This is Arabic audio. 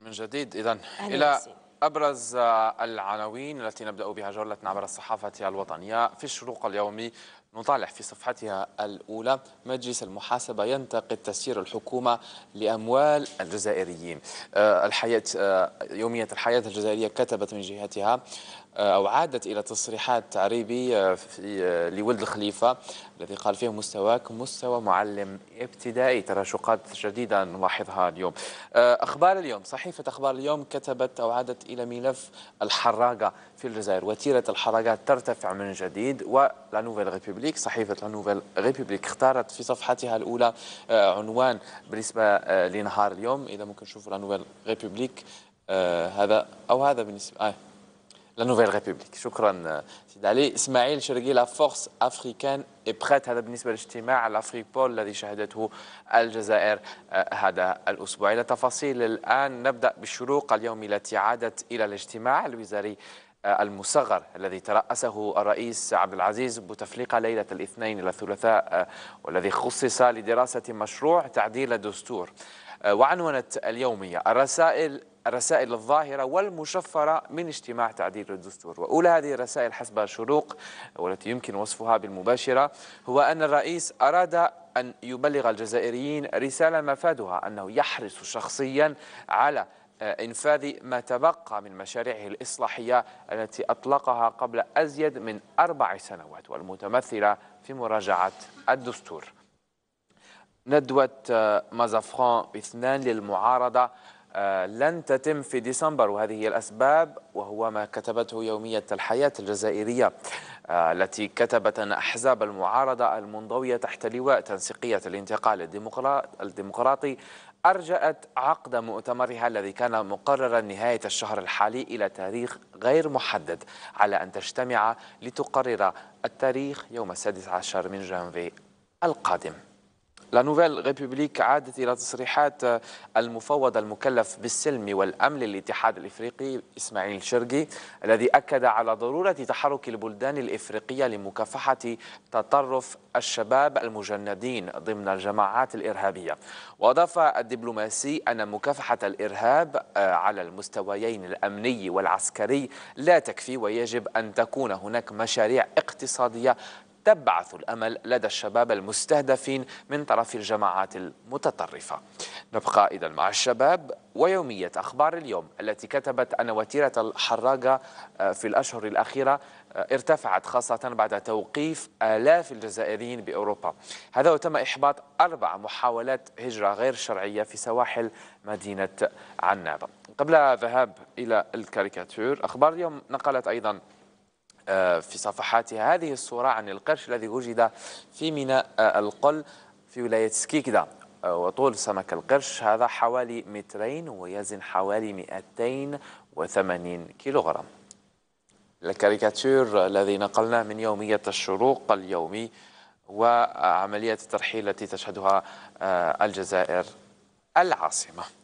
من جديد إذا إلى أبرز العناوين التي نبدأ بها جولتنا عبر الصحافة الوطنية في الشروق اليومي نطالع في صفحتها الأولى مجلس المحاسبة ينتقد تسيير الحكومة لأموال الجزائريين آه، الحياة آه، يومية الحياة الجزائرية كتبت من جهتها أو عادت إلى تصريحات تعريبي في لولد الخليفة الذي قال فيه مستواك مستوى معلم ابتدائي تراشقات جديدة نلاحظها اليوم آه، أخبار اليوم صحيفة أخبار اليوم كتبت أو عادت إلى ملف الحراقة في الجزائر وتيرة الحراقات ترتفع من جديد ولا نوفيل ريبوبليك صحيفة لا نوفيل ريبوبليك اختارت في صفحتها الأولى آه، عنوان بالنسبة آه، لنهار اليوم إذا ممكن نشوف لا نوفيل ريبوبليك هذا أو هذا بالنسبة آه لا نوفيل ريبوبليك شكرا سيد علي اسماعيل شرقي لا فورس افريكان اي بريت هذا بالنسبه لاجتماع الافريك بول الذي شهدته الجزائر هذا الاسبوع الى تفاصيل الان نبدا بالشروق اليوم التي عادت الى الاجتماع الوزاري آه، المصغر الذي ترأسه الرئيس عبد العزيز بوتفليقة ليلة الاثنين إلى الثلاثاء آه، والذي خصص لدراسة مشروع تعديل الدستور آه، وعنونت اليومية الرسائل الرسائل الظاهرة والمشفرة من اجتماع تعديل الدستور وأولى هذه الرسائل حسب شروق والتي يمكن وصفها بالمباشرة هو أن الرئيس أراد أن يبلغ الجزائريين رسالة مفادها أنه يحرص شخصيا على آه، إنفاذ ما تبقى من مشاريعه الإصلاحية التي أطلقها قبل أزيد من أربع سنوات والمتمثلة في مراجعة الدستور ندوة آه، مازافران اثنان للمعارضة آه، لن تتم في ديسمبر وهذه هي الأسباب وهو ما كتبته يومية الحياة الجزائرية آه، التي كتبت أن أحزاب المعارضة المنضوية تحت لواء تنسيقية الانتقال الديمقراطي أرجأت عقد مؤتمرها الذي كان مقررا نهاية الشهر الحالي إلى تاريخ غير محدد على أن تجتمع لتقرر التاريخ يوم السادس عشر من جانفي القادم لا نوفيل ريبوبليك عادت إلى تصريحات آه، المفوض المكلف بالسلم والأمن للاتحاد الإفريقي إسماعيل شرقي الذي أكد على ضرورة تحرك البلدان الإفريقية لمكافحة تطرف الشباب المجندين ضمن الجماعات الإرهابية وأضاف الدبلوماسي أن مكافحة الإرهاب آه، على المستويين الأمني والعسكري لا تكفي ويجب أن تكون هناك مشاريع اقتصادية تبعث الأمل لدى الشباب المستهدفين من طرف الجماعات المتطرفة نبقى إذا مع الشباب ويومية أخبار اليوم التي كتبت أن وتيرة الحراقة آه، في الأشهر الأخيرة آه، ارتفعت خاصة بعد توقيف آلاف الجزائريين بأوروبا هذا وتم إحباط أربع محاولات هجرة غير شرعية في سواحل مدينة عنابة قبل ذهاب إلى الكاريكاتور أخبار اليوم نقلت أيضا آه، في صفحاتها هذه الصورة عن القرش الذي وجد في ميناء آه، القل في ولاية سكيكدا آه، وطول سمك القرش هذا حوالي مترين ويزن حوالي 280 كيلوغرام الكاريكاتور الذي نقلناه من يومية الشروق اليومي وعملية الترحيل التي تشهدها الجزائر العاصمة